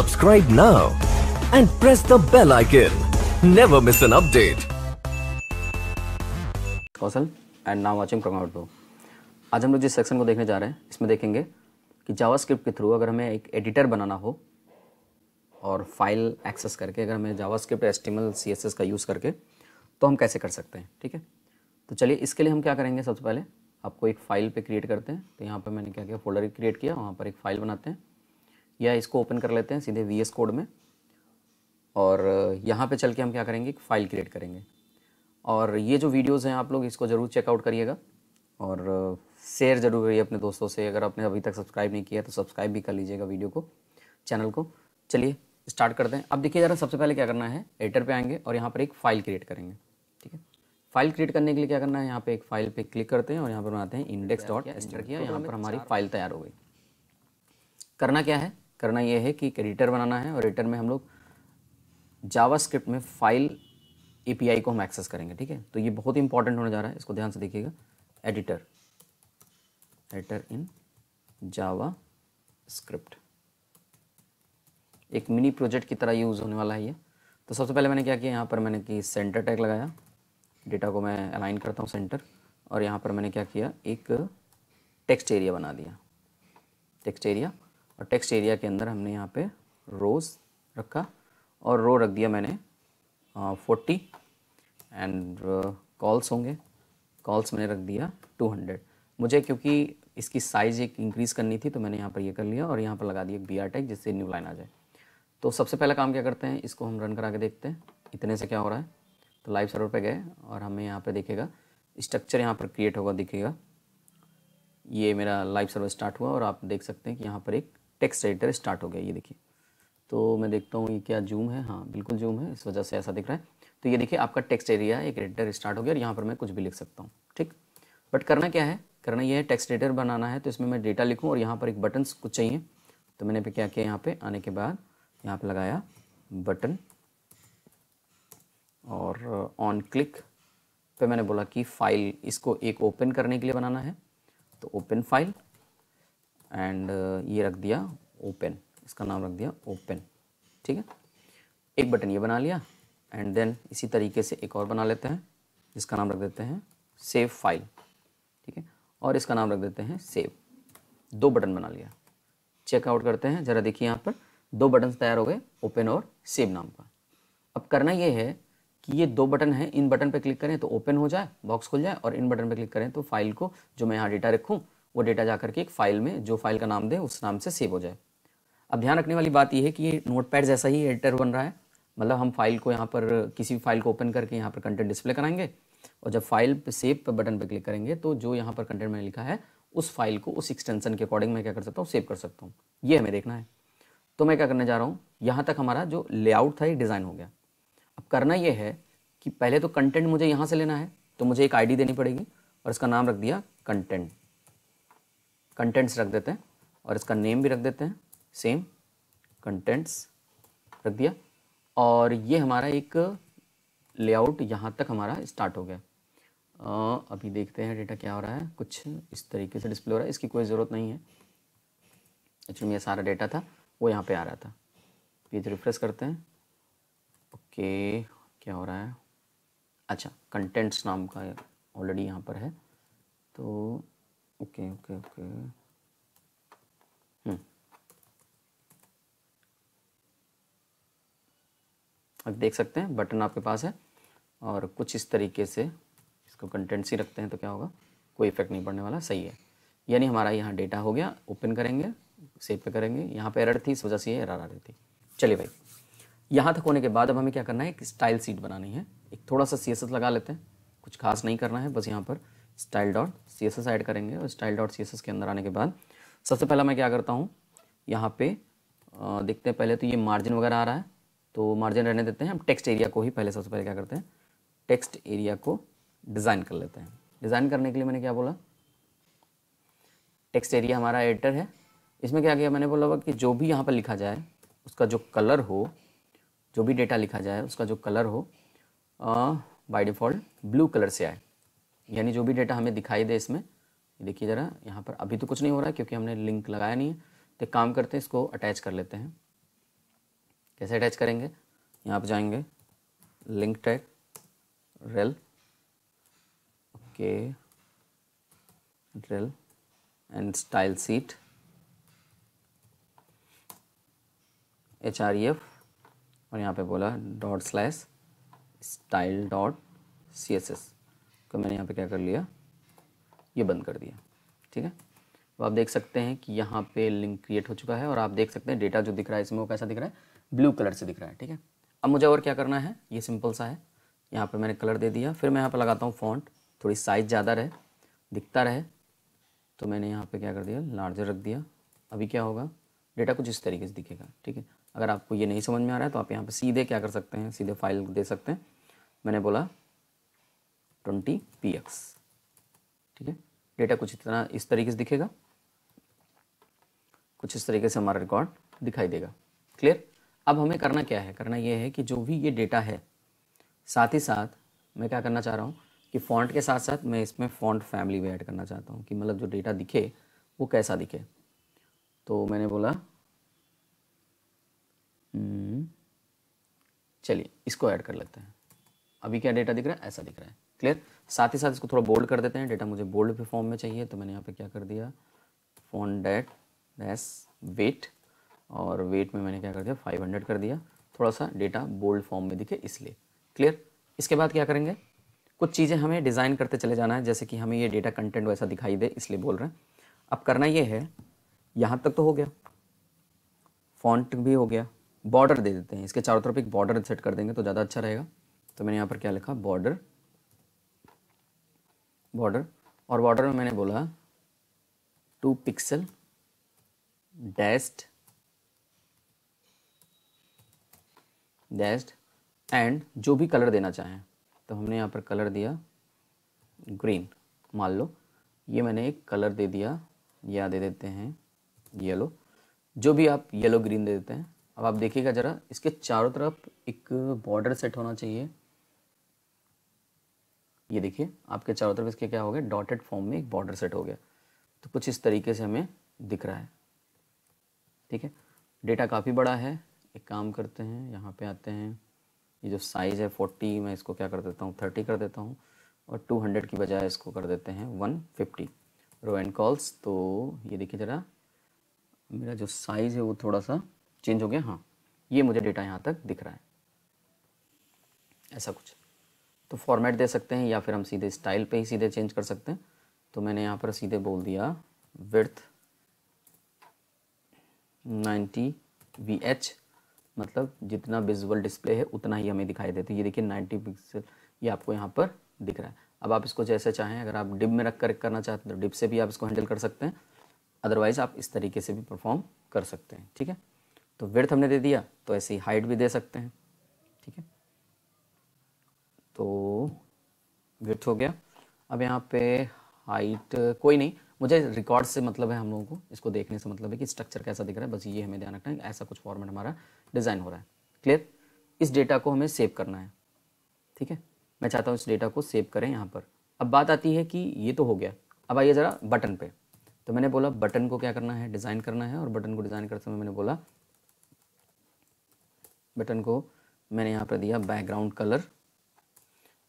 Subscribe now and press the bell icon. Never miss an update. Kaushal and now watching from out आज हम लोग जिस section को देखने जा रहे हैं इसमें देखेंगे कि जावास्क्रिप्ट के थ्रू अगर हमें एक एडिटर बनाना हो और फाइल एक्सेस करके अगर हमें JavaScript HTML C S S का यूज़ करके तो हम कैसे कर सकते हैं ठीक है तो चलिए इसके लिए हम क्या करेंगे सबसे पहले आपको एक फ़ाइल पे क्रिएट करते हैं तो यहाँ पर मैंने क्या किया फोल्डर क्रिएट किया वहाँ पर एक फ़ाइल बनाते हैं या इसको ओपन कर लेते हैं सीधे वी कोड में और यहाँ पे चल के हम क्या करेंगे फाइल क्रिएट करेंगे और ये जो वीडियोज़ हैं आप लोग इसको ज़रूर चेकआउट करिएगा और शेयर ज़रूर करिए अपने दोस्तों से अगर आपने अभी तक सब्सक्राइब नहीं किया तो सब्सक्राइब भी कर लीजिएगा वीडियो को चैनल को चलिए स्टार्ट करते हैं अब देखिए ज़रा सबसे पहले क्या करना है एडिटर पर आएंगे और यहाँ पर एक फ़ाइल क्रिएट करेंगे ठीक है फाइल क्रिएट करने के लिए क्या करना है यहाँ पे एक फाइल पे क्लिक करते हैं और यहाँ पर बनाते हैं इंडेक्स डॉट एंटर किया यहाँ पर हमारी फाइल तैयार हो गई करना क्या है करना ये है कि एक एडिटर बनाना है और एडिटर में हम लोग जावास्क्रिप्ट में फाइल एपीआई को हम एक्सेस करेंगे ठीक है तो ये बहुत ही इंपॉर्टेंट होने जा रहा है इसको ध्यान से देखिएगा editor editor in JavaScript एक मिनी प्रोजेक्ट की तरह यूज़ होने वाला है ये तो सबसे पहले मैंने क्या किया यहाँ पर मैंने कि सेंटर टैग लगाया डेटा को मैं अलाइन करता हूँ सेंटर और यहाँ पर मैंने क्या किया एक टेक्स्ट एरिया बना दिया टेक्स्ट एरिया और टेक्स्ट एरिया के अंदर हमने यहाँ पे रोज रखा और रो रख दिया मैंने फोर्टी एंड कॉल्स होंगे कॉल्स मैंने रख दिया टू हंड्रेड मुझे क्योंकि इसकी साइज़ एक इंक्रीज़ करनी थी तो मैंने यहाँ पर ये यह कर लिया और यहाँ पर लगा दिया एक बी आर टैग जिससे न्यू लाइन आ जाए तो सबसे पहला काम क्या करते हैं इसको हम रन करा के देखते हैं इतने से क्या हो रहा है तो लाइव सर्वर पे गए और हमें यहाँ पर देखेगा स्ट्रक्चर यहाँ पर क्रिएट होगा दिखेगा ये मेरा लाइव सर्वर स्टार्ट हुआ और आप देख सकते हैं कि यहाँ पर एक टेक्स्ट एडिटर स्टार्ट हो गया ये देखिए तो मैं देखता हूँ ये क्या जूम है हाँ बिल्कुल जूम है इस वजह से ऐसा दिख रहा है तो ये देखिए आपका टेक्स्ट एरिया है एक एडिटर स्टार्ट हो गया और यहाँ पर मैं कुछ भी लिख सकता हूँ ठीक बट करना क्या है करना ये है टेक्स्ट एडिटर बनाना है तो इसमें मैं डेटा लिखूँ और यहाँ पर एक बटन कुछ चाहिए तो मैंने पे क्या किया यहाँ पे आने के बाद यहाँ पे लगाया बटन और ऑन क्लिक पे मैंने बोला कि फ़ाइल इसको एक ओपन करने के लिए बनाना है तो ओपन फाइल एंड uh, ये रख दिया ओपन इसका नाम रख दिया ओपन ठीक है एक बटन ये बना लिया एंड देन इसी तरीके से एक और बना लेते हैं जिसका नाम रख देते हैं सेव फाइल ठीक है और इसका नाम रख देते हैं सेव दो बटन बना लिया चेकआउट करते हैं ज़रा देखिए यहाँ पर दो बटन तैयार हो गए ओपन और सेव नाम का अब करना ये है कि ये दो बटन हैं इन बटन पर क्लिक करें तो ओपन हो जाए बॉक्स खुल जाए और इन बटन पर क्लिक करें तो फाइल को जो मैं यहाँ डेटा रखूँ वो डेटा जा करके एक फाइल में जो फाइल का नाम दें उस नाम से सेव हो जाए अब ध्यान रखने वाली बात यह है कि ये नोट पैड जैसा ही एडिटर बन रहा है मतलब हम फाइल को यहाँ पर किसी भी फाइल को ओपन करके यहाँ पर कंटेंट डिस्प्ले कराएंगे और जब फाइल पे सेव पर बटन पर क्लिक करेंगे तो जो यहाँ पर कंटेंट मैंने लिखा है उस फाइल को उस एक्सटेंशन के अकॉर्डिंग मैं क्या कर सकता हूँ सेव कर सकता हूँ ये हमें देखना है तो मैं क्या करने जा रहा हूँ यहाँ तक हमारा जो लेआउट था ये डिज़ाइन हो गया अब करना ये है कि पहले तो कंटेंट मुझे यहाँ से लेना है तो मुझे एक आईडी देनी पड़ेगी और इसका नाम रख दिया कंटेंट कंटेंट्स रख देते हैं और इसका नेम भी रख देते हैं सेम कंटेंट्स रख दिया और ये हमारा एक लेआउट यहाँ तक हमारा स्टार्ट हो गया आ, अभी देखते हैं डेटा क्या हो रहा है कुछ इस तरीके से डिस्प्ले हो रहा है इसकी कोई ज़रूरत नहीं है एक्चुअली यह सारा डेटा था वो यहाँ पे आ रहा था पेज रिफ्रेश करते हैं ओके क्या हो रहा है अच्छा कंटेंट्स नाम का ऑलरेडी यहाँ पर है तो ओके ओके ओके अब देख सकते हैं बटन आपके पास है और कुछ इस तरीके से इसको कंटेंट सी रखते हैं तो क्या होगा कोई इफेक्ट नहीं पड़ने वाला सही है यानी हमारा यहाँ डेटा हो गया ओपन करेंगे सेव पे करेंगे यहाँ पे एरर थी इस वजह से ये एरर आ रही थी चलिए भाई यहाँ तक होने के बाद अब हमें क्या करना है एक स्टाइल सीट बनानी है एक थोड़ा सा सी लगा लेते हैं कुछ खास नहीं करना है बस यहाँ पर style dot C S S add करेंगे और style dot C S S के अंदर आने के बाद सबसे पहला मैं क्या करता हूँ यहाँ पे देखते हैं पहले तो ये मार्जिन वगैरह आ रहा है तो मार्जिन रहने देते हैं हम टेक्स्ट एरिया को ही पहले सबसे पहले क्या करते हैं टेक्स्ट एरिया को डिज़ाइन कर लेते हैं डिज़ाइन करने के लिए मैंने क्या बोला टेक्स्ट एरिया हमारा एडिटर है इसमें क्या किया मैंने बोला कि जो भी यहाँ पर लिखा जाए उसका जो कलर हो जो भी डेटा लिखा जाए उसका जो कलर हो बाय डिफ़ॉल्ट ब्लू कलर से आए यानी जो भी डेटा हमें दिखाई दे इसमें देखिए ज़रा यहाँ पर अभी तो कुछ नहीं हो रहा है क्योंकि हमने लिंक लगाया नहीं है तो काम करते हैं इसको अटैच कर लेते हैं कैसे अटैच करेंगे यहाँ पर जाएंगे link tag rel okay rel and style sheet H R E F और यहाँ पे बोला dot slash style dot C S S तो मैंने यहाँ पे क्या कर लिया ये बंद कर दिया ठीक है तो आप देख सकते हैं कि यहाँ पे लिंक क्रिएट हो चुका है और आप देख सकते हैं डेटा जो दिख रहा है इसमें वो कैसा दिख रहा है ब्लू कलर से दिख रहा है ठीक है अब मुझे और क्या करना है ये सिंपल सा है यहाँ पर मैंने कलर दे दिया फिर मैं यहाँ पर लगाता हूँ फॉन्ट थोड़ी साइज़ ज़्यादा रहे दिखता रहे तो मैंने यहाँ पर क्या कर दिया लार्जर रख दिया अभी क्या होगा डेटा कुछ इस तरीके से दिखेगा ठीक है अगर आपको ये नहीं समझ में आ रहा है तो आप यहाँ पर सीधे क्या कर सकते हैं सीधे फाइल दे सकते हैं मैंने बोला ट्वेंटी पी एक्स ठीक है डेटा कुछ इतना इस तरीके से दिखेगा कुछ इस तरीके से हमारा रिकॉर्ड दिखाई देगा क्लियर अब हमें करना क्या है करना यह है कि जो भी ये डेटा है साथ ही साथ मैं क्या करना चाह रहा हूँ कि फॉन्ट के साथ साथ मैं इसमें फॉन्ट फैमिली भी ऐड करना चाहता हूँ कि मतलब जो डेटा दिखे वो कैसा दिखे तो मैंने बोला हम्म, चलिए इसको ऐड कर लेते हैं अभी क्या डेटा दिख रहा है ऐसा दिख रहा है क्लियर साथ ही साथ इसको थोड़ा बोल्ड कर देते हैं डेटा मुझे बोल्ड भी फॉर्म में चाहिए तो मैंने यहाँ पे क्या कर दिया फोन डेट डैस वेट और वेट में मैंने क्या कर दिया 500 कर दिया थोड़ा सा डेटा बोल्ड फॉर्म में दिखे इसलिए क्लियर इसके बाद क्या करेंगे कुछ चीज़ें हमें डिज़ाइन करते चले जाना है जैसे कि हमें ये डेटा कंटेंट वैसा दिखाई दे इसलिए बोल रहे हैं अब करना ये है यहाँ तक तो हो गया फॉन्ट भी हो गया बॉर्डर दे देते हैं इसके चारों तरफ एक बॉर्डर सेट कर देंगे तो ज़्यादा अच्छा रहेगा तो मैंने यहाँ पर क्या लिखा बॉर्डर बॉर्डर और बॉर्डर में मैंने बोला two pixel dashed dashed and जो भी कलर देना चाहें तो हमने यहाँ पर कलर दिया ग्रीन मान लो ये मैंने एक कलर दे दिया या दे देते हैं येलो जो भी आप येलो ग्रीन दे देते हैं अब आप देखिएगा ज़रा इसके चारों तरफ एक बॉर्डर सेट होना चाहिए ये देखिए आपके चारों तरफ इसके क्या हो गया डॉटेड फॉर्म में एक बॉर्डर सेट हो गया तो कुछ इस तरीके से हमें दिख रहा है ठीक है डेटा काफ़ी बड़ा है एक काम करते हैं यहाँ पे आते हैं ये जो साइज़ है फोर्टी मैं इसको क्या कर देता हूँ थर्टी कर देता हूँ और टू हंड्रेड की बजाय इसको कर देते हैं one fifty row and cols तो ये देखिए ज़रा मेरा जो साइज़ है वो थोड़ा सा चेंज हो गया हाँ ये मुझे डेटा यहाँ तक दिख रहा है ऐसा कुछ तो फॉर्मेट दे सकते हैं या फिर हम सीधे स्टाइल पे ही सीधे चेंज कर सकते हैं तो मैंने यहाँ पर सीधे बोल दिया विर्थ 90 वी एच मतलब जितना विजुअल डिस्प्ले है उतना ही हमें दिखाई देता है ये देखिए 90 पिक्सल ये आपको यहाँ पर दिख रहा है अब आप इसको जैसे चाहें अगर आप डिब में रख कर करना चाहते हैं तो डिब से भी आप इसको हैंडल कर सकते हैं अदरवाइज़ आप इस तरीके से भी परफॉर्म कर सकते हैं ठीक है तो विर्थ हमने दे दिया तो ऐसे ही हाइट भी दे सकते हैं ठीक है तो विथ हो गया अब यहाँ पे हाइट कोई नहीं मुझे रिकॉर्ड से मतलब है हम लोगों को इसको देखने से मतलब है कि स्ट्रक्चर कैसा दिख रहा है बस ये हमें ध्यान रखना है ऐसा कुछ फॉर्मेट हमारा डिज़ाइन हो रहा है क्लियर इस डेटा को हमें सेव करना है ठीक है मैं चाहता हूँ इस डेटा को सेव करें यहाँ पर अब बात आती है कि ये तो हो गया अब आइए ज़रा बटन पे तो मैंने बोला बटन को क्या करना है डिज़ाइन करना है और बटन को डिज़ाइन करते समय मैंने बोला बटन को मैंने यहाँ पर दिया background colour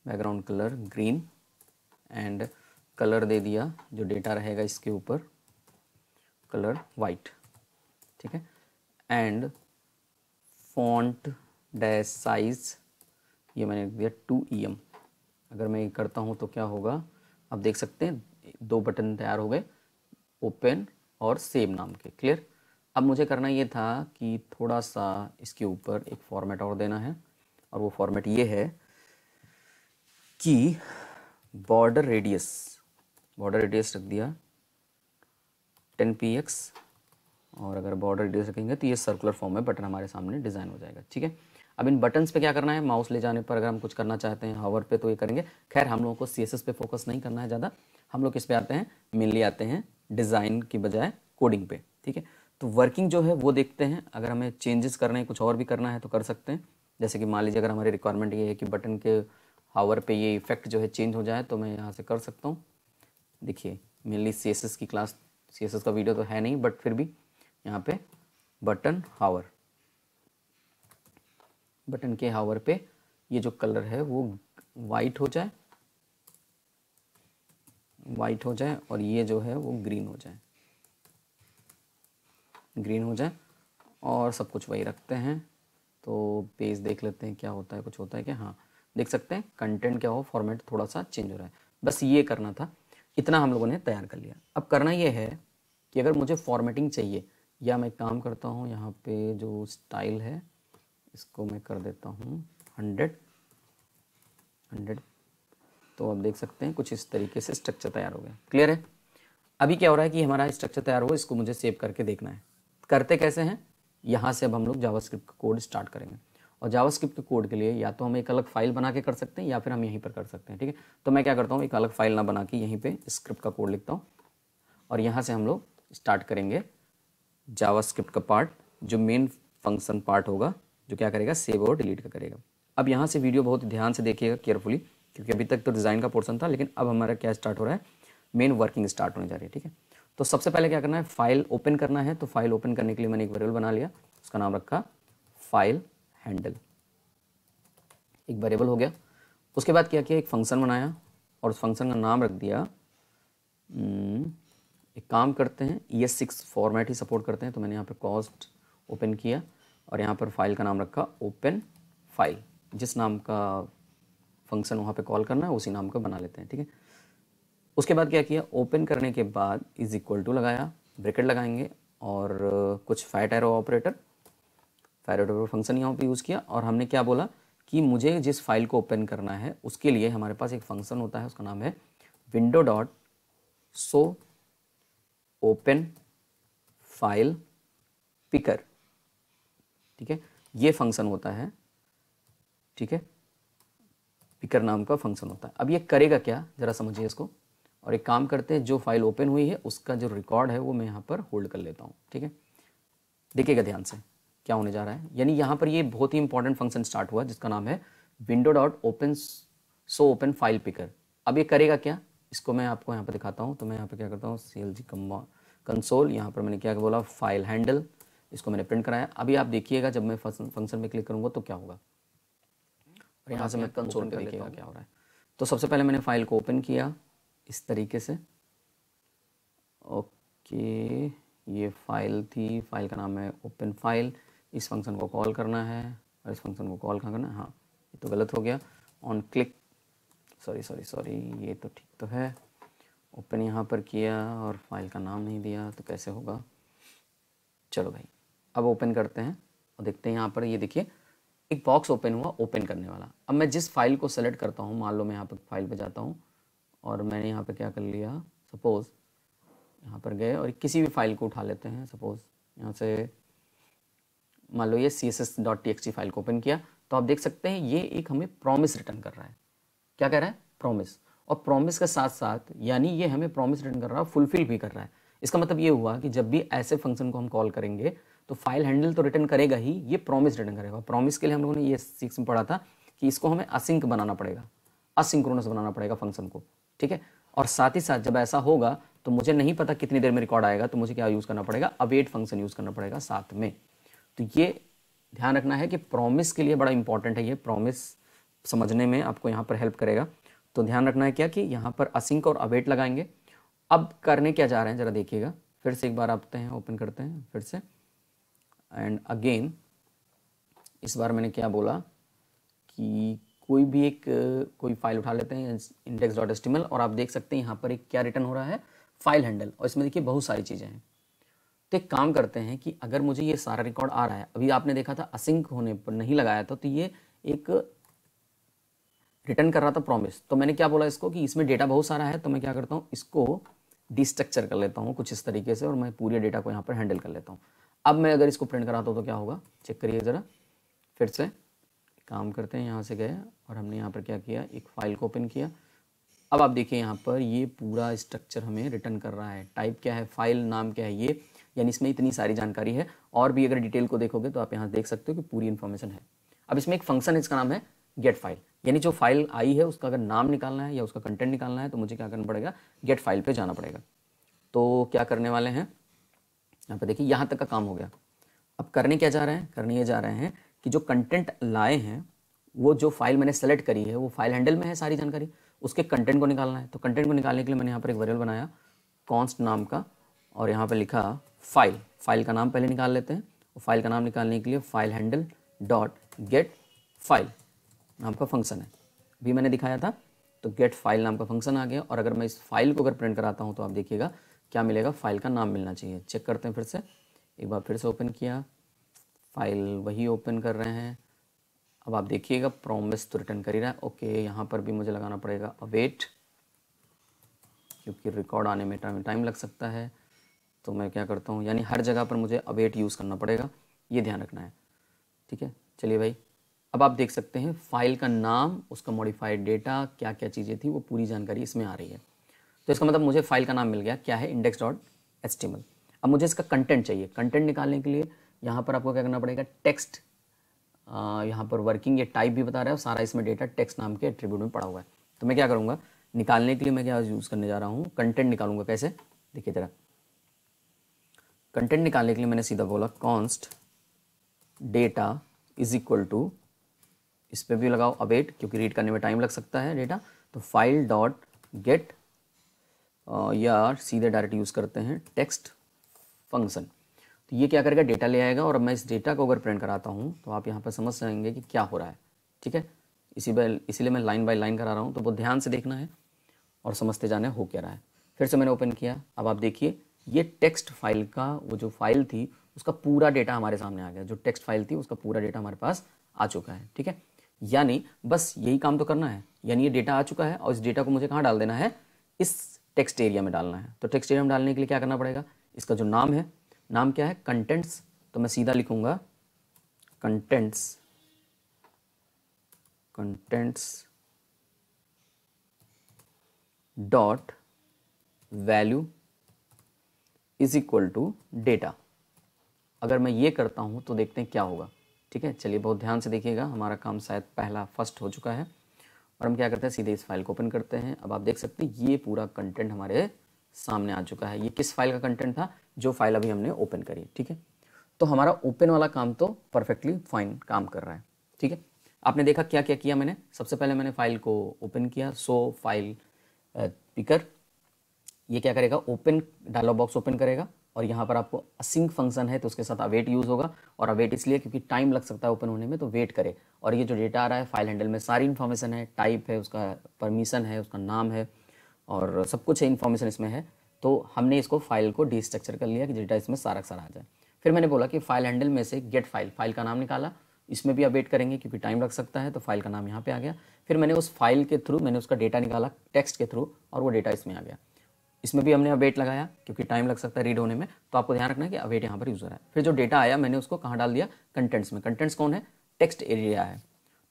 background colour green and colour दे दिया जो डेटा रहेगा इसके ऊपर कलर वाइट ठीक है एंड फॉन्ट डैश साइज ये मैंने दिया टू ई एम अगर मैं ये करता हूँ तो क्या होगा आप देख सकते हैं दो बटन तैयार हो गए ओपन और सेम नाम के क्लियर अब मुझे करना ये था कि थोड़ा सा इसके ऊपर एक फॉर्मेट और देना है और वो फॉर्मेट ये है कि बॉर्डर रेडियस बॉर्डर रेडियस रख दिया 10 पी एक्स और अगर बॉर्डर रेडियस रखेंगे तो ये सर्कुलर फॉर्म में बटन हमारे सामने डिज़ाइन हो जाएगा ठीक है अब इन बटन्स पे क्या करना है माउस ले जाने पर अगर हम कुछ करना चाहते हैं हावर पे तो ये करेंगे खैर हम लोगों को सी एस एस पे फोकस नहीं करना है ज़्यादा हम लोग किस पे आते हैं मेनली आते हैं डिज़ाइन की बजाय कोडिंग पे ठीक है तो वर्किंग जो है वो देखते हैं अगर हमें चेंजेस करने कुछ और भी करना है तो कर सकते हैं जैसे कि मान लीजिए अगर हमारी रिक्वायरमेंट ये है कि बटन के आवर पे ये इफेक्ट जो है चेंज हो जाए तो मैं यहाँ से कर सकता हूँ देखिए मेनली सी एस एस की क्लास सी एस एस का वीडियो तो है नहीं बट फिर भी यहाँ पे बटन हावर बटन के हावर पे ये जो कलर है वो वाइट हो जाए वाइट हो जाए और ये जो है वो ग्रीन हो जाए ग्रीन हो जाए और सब कुछ वही रखते हैं तो पेज देख लेते हैं क्या होता है कुछ होता है क्या हाँ देख सकते हैं कंटेंट क्या हो फॉर्मेट थोड़ा सा चेंज हो रहा है बस ये करना था इतना हम लोगों ने तैयार कर लिया अब करना ये है कि अगर मुझे फॉर्मेटिंग चाहिए या मैं काम करता हूँ यहाँ पे जो स्टाइल है इसको मैं कर देता हूँ हंड्रेड हंड्रेड तो आप देख सकते हैं कुछ इस तरीके से स्ट्रक्चर तैयार हो गया क्लियर है अभी क्या हो रहा है कि हमारा स्ट्रक्चर तैयार हो इसको मुझे सेव करके देखना है करते कैसे हैं यहाँ से अब हम लोग जावास्क्रिप्ट का कोड स्टार्ट करेंगे और जावास्क्रिप्ट के कोड के लिए या तो हम एक अलग फाइल बना के कर सकते हैं या फिर हम यहीं पर कर सकते हैं ठीक है तो मैं क्या करता हूँ एक अलग फाइल ना बना के यहीं पर स्क्रिप्ट का कोड लिखता हूँ और यहाँ से हम लोग स्टार्ट करेंगे जावास्क्रिप्ट का पार्ट जो मेन फंक्शन पार्ट होगा जो क्या करेगा सेव और डिलीट का करेगा अब यहाँ से वीडियो बहुत ध्यान से देखिएगा केयरफुली क्योंकि अभी तक तो डिज़ाइन का पोर्सन था लेकिन अब हमारा क्या स्टार्ट हो रहा है मेन वर्किंग स्टार्ट होने जा रही है ठीक है तो सबसे पहले क्या करना है फाइल ओपन करना है तो फाइल ओपन करने के लिए मैंने एक वेरियल बना लिया उसका नाम रखा फाइल हैंडल एक वेरिएबल हो गया उसके बाद क्या किया एक फंक्शन बनाया और उस फंक्शन का नाम रख दिया हम्म, एक काम करते हैं ई एस सिक्स फॉर्मेट ही सपोर्ट करते हैं तो मैंने यहाँ पर कॉस्ट ओपन किया और यहाँ पर फाइल का नाम रखा ओपन फाइल जिस नाम का फंक्शन वहाँ पे कॉल करना है उसी नाम का बना लेते हैं ठीक है उसके बाद क्या किया ओपन करने के बाद इज इक्वल टू लगाया ब्रेकेट लगाएंगे और कुछ फैट एरो ऑपरेटर पायरोटेबल फंक्शन यहाँ पे यूज़ किया और हमने क्या बोला कि मुझे जिस फाइल को ओपन करना है उसके लिए हमारे पास एक फंक्शन होता है उसका नाम है window dot show open file picker ठीक है ये फंक्शन होता है ठीक है पिकर नाम का फंक्शन होता है अब ये करेगा क्या ज़रा समझिए इसको और एक काम करते हैं जो फाइल ओपन हुई है उसका जो रिकॉर्ड है वो मैं यहाँ पर होल्ड कर लेता हूँ ठीक है देखिएगा ध्यान से क्या होने जा रहा है यानी यहाँ पर ये बहुत ही इंपॉर्टेंट फंक्शन स्टार्ट हुआ जिसका नाम है window dot open show open file picker अब ये करेगा क्या इसको मैं आपको यहाँ पर दिखाता हूँ तो मैं यहाँ पर क्या करता हूँ सी एल जी कंसोल यहाँ पर मैंने क्या बोला फाइल हैंडल इसको मैंने प्रिंट कराया अभी आप देखिएगा जब मैं फंक्शन में क्लिक करूँगा तो क्या होगा और यहाँ से मैं कंसोल पर देखिएगा क्या हो रहा है तो सबसे पहले मैंने फाइल को ओपन किया इस तरीके से ओके ये फाइल थी फाइल का नाम है ओपन फाइल इस फंक्शन को कॉल करना है और इस फंक्शन को कॉल कहाँ करना है हाँ ये तो गलत हो गया on click sorry sorry sorry ये तो ठीक तो है ओपन यहाँ पर किया और फाइल का नाम नहीं दिया तो कैसे होगा चलो भाई अब ओपन करते हैं और देखते हैं यहाँ पर ये देखिए एक बॉक्स ओपन हुआ ओपन करने वाला अब मैं जिस फाइल को सेलेक्ट करता हूँ मान लो मैं यहाँ पर फाइल पर जाता हूँ और मैंने यहाँ पर क्या कर लिया सपोज़ यहाँ पर गए और किसी भी फाइल को उठा लेते हैं सपोज़ यहाँ से मान लो ये C S S dot T X T file को ओपन किया तो आप देख सकते हैं ये एक हमें प्रॉमिस रिटर्न कर रहा है क्या कह रहा है प्रॉमिस और प्रॉमिस के साथ साथ यानी ये हमें प्रॉमिस रिटर्न कर रहा है फुलफिल भी कर रहा है इसका मतलब ये हुआ कि जब भी ऐसे फंक्शन को हम कॉल करेंगे तो फाइल हैंडल तो रिटर्न करेगा ही ये प्रॉमिस रिटर्न करेगा प्रॉमिस के लिए हम लोगों ने ये सिक्स में पढ़ा था कि इसको हमें असिंक बनाना पड़ेगा असिंक्रोनस बनाना पड़ेगा फंक्शन को ठीक है और साथ ही साथ जब ऐसा होगा तो मुझे नहीं पता कितनी देर में रिकॉर्ड आएगा तो मुझे क्या यूज़ करना पड़ेगा अवेट फंक्शन यूज़ करना पड़ेगा साथ में तो ये ध्यान रखना है कि प्रॉमिस के लिए बड़ा इंपॉर्टेंट है ये प्रॉमिस समझने में आपको यहाँ पर हेल्प करेगा तो ध्यान रखना है क्या कि यहाँ पर असिंक और अवेट लगाएंगे अब करने क्या जा रहे हैं ज़रा देखिएगा फिर से एक बार आते हैं ओपन करते हैं फिर से एंड अगेन इस बार मैंने क्या बोला कि कोई भी एक कोई फाइल उठा लेते हैं इंडेक्स डॉट एस्टिमल और आप देख सकते हैं यहाँ पर एक क्या रिटर्न हो रहा है फाइल हैंडल और इसमें देखिए बहुत सारी चीज़ें हैं तो एक काम करते हैं कि अगर मुझे ये सारा रिकॉर्ड आ रहा है अभी आपने देखा था असिंक होने पर नहीं लगाया था तो ये एक रिटर्न कर रहा था प्रॉमिस तो मैंने क्या बोला इसको कि इसमें डेटा बहुत सारा है तो मैं क्या करता हूँ इसको डिस्ट्रक्चर कर लेता हूँ कुछ इस तरीके से और मैं पूरे डेटा को यहाँ पर हैंडल कर लेता हूँ अब मैं अगर इसको प्रिंट कराता हूँ तो क्या होगा चेक करिए ज़रा फिर से काम करते हैं यहाँ से गए और हमने यहाँ पर क्या किया एक फाइल को ओपन किया अब आप देखिए यहाँ पर ये पूरा स्ट्रक्चर हमें रिटर्न कर रहा है टाइप क्या है फाइल नाम क्या है ये यानी इसमें इतनी सारी जानकारी है और भी अगर डिटेल को देखोगे तो आप यहाँ देख सकते हो कि पूरी इन्फॉर्मेशन है अब इसमें एक फंक्शन है इसका नाम है गेट फाइल यानी जो फाइल आई है उसका अगर नाम निकालना है या उसका कंटेंट निकालना है तो मुझे क्या करना पड़ेगा गेट फाइल पे जाना पड़ेगा तो क्या करने वाले हैं यहाँ पे देखिए यहाँ तक का काम हो गया अब करने क्या जा रहे हैं करने ये जा रहे हैं कि जो कंटेंट लाए हैं वो जो फाइल मैंने सेलेक्ट करी है वो फाइल हैंडल में है सारी जानकारी उसके कंटेंट को निकालना है तो कंटेंट को निकालने के लिए मैंने यहाँ पर एक वेरियल बनाया कॉन्स्ट नाम का और यहाँ पे लिखा फाइल फाइल का नाम पहले निकाल लेते हैं फाइल का नाम निकालने के लिए file handle dot get file नाम का फंक्शन है भी मैंने दिखाया था तो गेट फाइल नाम का फंक्शन आ गया और अगर मैं इस फाइल को अगर प्रिंट कराता हूँ तो आप देखिएगा क्या मिलेगा फाइल का नाम मिलना चाहिए चेक करते हैं फिर से एक बार फिर से ओपन किया फाइल वही ओपन कर रहे हैं अब आप देखिएगा प्रोमिस तो रिटर्न कर ही रहा है ओके यहाँ पर भी मुझे लगाना पड़ेगा अवेट क्योंकि रिकॉर्ड आने में टाइम टाइम लग सकता है तो मैं क्या करता हूँ यानी हर जगह पर मुझे अवेट यूज़ करना पड़ेगा ये ध्यान रखना है ठीक है चलिए भाई अब आप देख सकते हैं फाइल का नाम उसका मॉडिफाइड डेटा क्या क्या चीज़ें थी वो पूरी जानकारी इसमें आ रही है तो इसका मतलब मुझे फाइल का नाम मिल गया क्या है इंडेक्स डॉट एस्टिमल अब मुझे इसका कंटेंट चाहिए कंटेंट निकालने के लिए यहाँ पर आपको क्या करना पड़ेगा टेक्स्ट यहाँ पर वर्किंग ये टाइप भी बता रहा है सारा इसमें डेटा टेक्स्ट नाम के एट्रीब्यूट में पड़ा हुआ है तो मैं क्या करूँगा निकालने के लिए मैं क्या यूज़ करने जा रहा हूँ कंटेंट निकालूंगा कैसे देखिए जरा कंटेंट निकालने के लिए मैंने सीधा बोला const data is equal to इस पर भी लगाओ अवेट क्योंकि रीड करने में टाइम लग सकता है डेटा तो फाइल डॉट गेट या सीधे डायरेक्ट यूज़ करते हैं टेक्स्ट फंक्शन तो ये क्या करेगा डेटा ले आएगा और मैं इस डेटा को अगर प्रिंट कराता हूँ तो आप यहाँ पर समझ जाएंगे कि क्या हो रहा है ठीक है इसी बार इसीलिए मैं लाइन बाय लाइन करा रहा हूँ तो बहुत ध्यान से देखना है और समझते जाना हो क्या रहा है फिर से मैंने ओपन किया अब आप देखिए ये टेक्स्ट फाइल का वो जो फाइल थी उसका पूरा डेटा हमारे सामने आ गया जो टेक्स्ट फाइल थी उसका पूरा डेटा हमारे पास आ चुका है ठीक है यानी बस यही काम तो करना है यानी ये डेटा आ चुका है और इस डेटा को मुझे कहाँ डाल देना है इस टेक्स्ट एरिया में डालना है तो टेक्स्ट एरिया में डालने के लिए क्या करना पड़ेगा इसका जो नाम है नाम क्या है कंटेंट्स तो मैं सीधा लिखूंगा contents contents dot value is equal to data अगर मैं ये करता हूँ तो देखते हैं क्या होगा ठीक है चलिए बहुत ध्यान से देखिएगा हमारा काम शायद पहला फर्स्ट हो चुका है और हम क्या करते हैं सीधे इस फाइल को ओपन करते हैं अब आप देख सकते हैं ये पूरा कंटेंट हमारे सामने आ चुका है ये किस फाइल का कंटेंट था जो फाइल अभी हमने ओपन करी ठीक है तो हमारा ओपन वाला काम तो परफेक्टली फाइन काम कर रहा है ठीक है आपने देखा क्या क्या किया मैंने सबसे पहले मैंने फाइल को ओपन किया सो फाइल पिकर ये क्या करेगा ओपन डायलॉग बॉक्स ओपन करेगा और यहाँ पर आपको असिंक फंक्शन है तो उसके साथ अवेट यूज़ होगा और अवेट इसलिए क्योंकि टाइम लग सकता है ओपन होने में तो वेट करे और ये जो डेटा आ रहा है फाइल हैंडल में सारी इन्फॉर्मेशन है टाइप है उसका परमिशन है उसका नाम है और सब कुछ है इन्फॉर्मेशन इसमें है तो हमने इसको फाइल को डिस्ट्रक्चर कर लिया कि डेटा इसमें सारा सारा आ जाए फिर मैंने बोला कि फाइल हैंडल में से गेट फाइल फाइल का नाम निकाला इसमें भी अपडेट करेंगे क्योंकि टाइम लग सकता है तो फाइल का नाम यहाँ पे आ गया फिर मैंने उस फाइल के थ्रू मैंने उसका डेटा निकाला टेक्स्ट के थ्रू और वो डेटा इसमें आ गया इसमें भी हमने अवेट लगाया क्योंकि टाइम लग सकता है रीड होने में तो आपको ध्यान रखना कि अवेट यहाँ पर यूज़र है फिर जो डेटा आया मैंने उसको कहाँ डाल दिया कंटेंट्स में कंटेंट्स कौन है टेक्स्ट एरिया है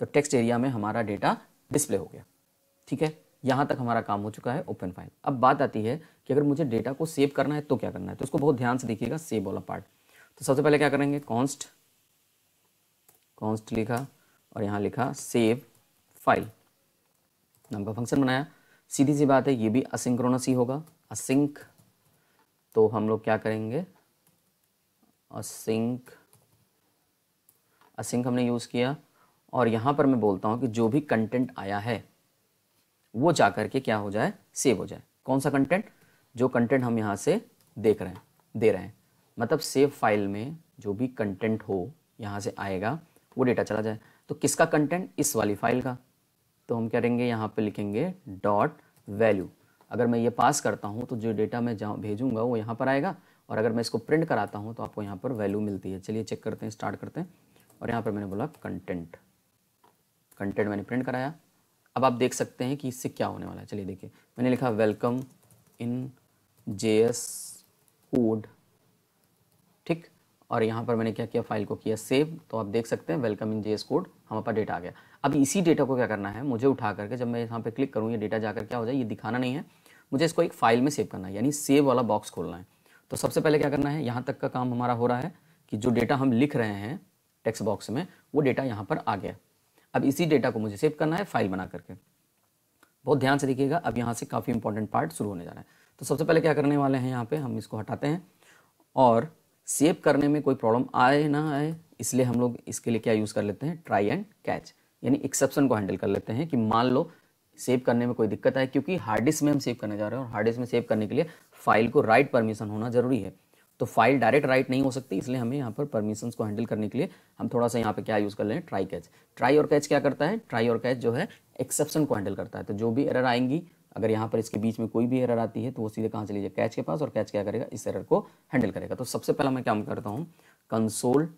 तो टेक्स्ट एरिया में हमारा डेटा डिस्प्ले हो गया ठीक है यहाँ तक हमारा काम हो चुका है ओपन फाइल अब बात आती है कि अगर मुझे डेटा को सेव करना है तो क्या करना है तो उसको बहुत ध्यान से देखिएगा सेव वाला पार्ट तो सबसे पहले क्या करेंगे कॉन्स्ट कॉन्स्ट लिखा और यहाँ लिखा सेव फाइल नाम का फंक्शन बनाया सीधी सी बात है ये भी असिंक्रोनस ही होगा असिंक तो हम लोग क्या करेंगे असिंक असिंक हमने यूज़ किया और यहाँ पर मैं बोलता हूँ कि जो भी कंटेंट आया है वो जा कर के क्या हो जाए सेव हो जाए कौन सा कंटेंट जो कंटेंट हम यहाँ से देख रहे हैं दे रहे हैं मतलब सेव फाइल में जो भी कंटेंट हो यहाँ से आएगा वो डेटा चला जाए तो किसका कंटेंट इस वाली फाइल का तो हम क्या करेंगे यहाँ पे लिखेंगे डॉट वैल्यू अगर मैं ये पास करता हूँ तो जो डेटा मैं जहाँ भेजूँगा वो यहाँ पर आएगा और अगर मैं इसको प्रिंट कराता हूँ तो आपको यहाँ पर वैल्यू मिलती है चलिए चेक करते हैं स्टार्ट करते हैं और यहाँ पर मैंने बोला कंटेंट कंटेंट मैंने प्रिंट कराया अब आप देख सकते हैं कि इससे क्या होने वाला है चलिए देखिए मैंने लिखा welcome in J S code ठीक और यहाँ पर मैंने क्या किया फाइल को किया सेव तो आप देख सकते हैं welcome in J S code हमारा डेटा आ गया अब इसी डेटा को क्या करना है मुझे उठा करके जब मैं यहाँ पे क्लिक करूँ ये डेटा जाकर क्या हो जाए ये दिखाना नहीं है मुझे इसको एक फाइल में सेव करना है यानी सेव वाला बॉक्स खोलना है तो सबसे पहले क्या करना है यहाँ तक का काम हमारा हो रहा है कि जो डेटा हम लिख रहे हैं टेक्स्ट बॉक्स में वो डेटा यहाँ पर आ गया अब इसी डेटा को मुझे सेव करना है फाइल बना करके बहुत ध्यान से देखिएगा अब यहाँ से काफ़ी इंपॉर्टेंट पार्ट शुरू होने जा रहा है तो सबसे पहले क्या करने वाले हैं यहाँ पे हम इसको हटाते हैं और सेव करने में कोई प्रॉब्लम आए ना आए इसलिए हम लोग इसके लिए क्या यूज़ कर लेते हैं ट्राई एंड कैच यानी एक्सेप्शन को हैंडल कर लेते हैं कि मान लो सेव करने में कोई दिक्कत है क्योंकि हार्ड डिस्क में हम सेव करने जा रहे हैं और हार्ड डिस्क में सेव करने के लिए फाइल को राइट परमिशन होना जरूरी है तो फाइल डायरेक्ट राइट नहीं हो सकती इसलिए हमें यहाँ पर परमिशन को हैंडल करने के लिए हम थोड़ा सा यहाँ पे क्या यूज़ कर लें ट्राई कैच ट्राई और कैच क्या करता है ट्राई और कैच जो है एक्सेप्शन को हैंडल करता है तो जो भी एरर आएंगी अगर यहाँ पर इसके बीच में कोई भी एरर आती है तो वो सीधे कहाँ चली जाए कैच के पास और कैच क्या करेगा इस एरर को हैंडल करेगा तो सबसे पहला मैं क्या करता हूँ कंसोल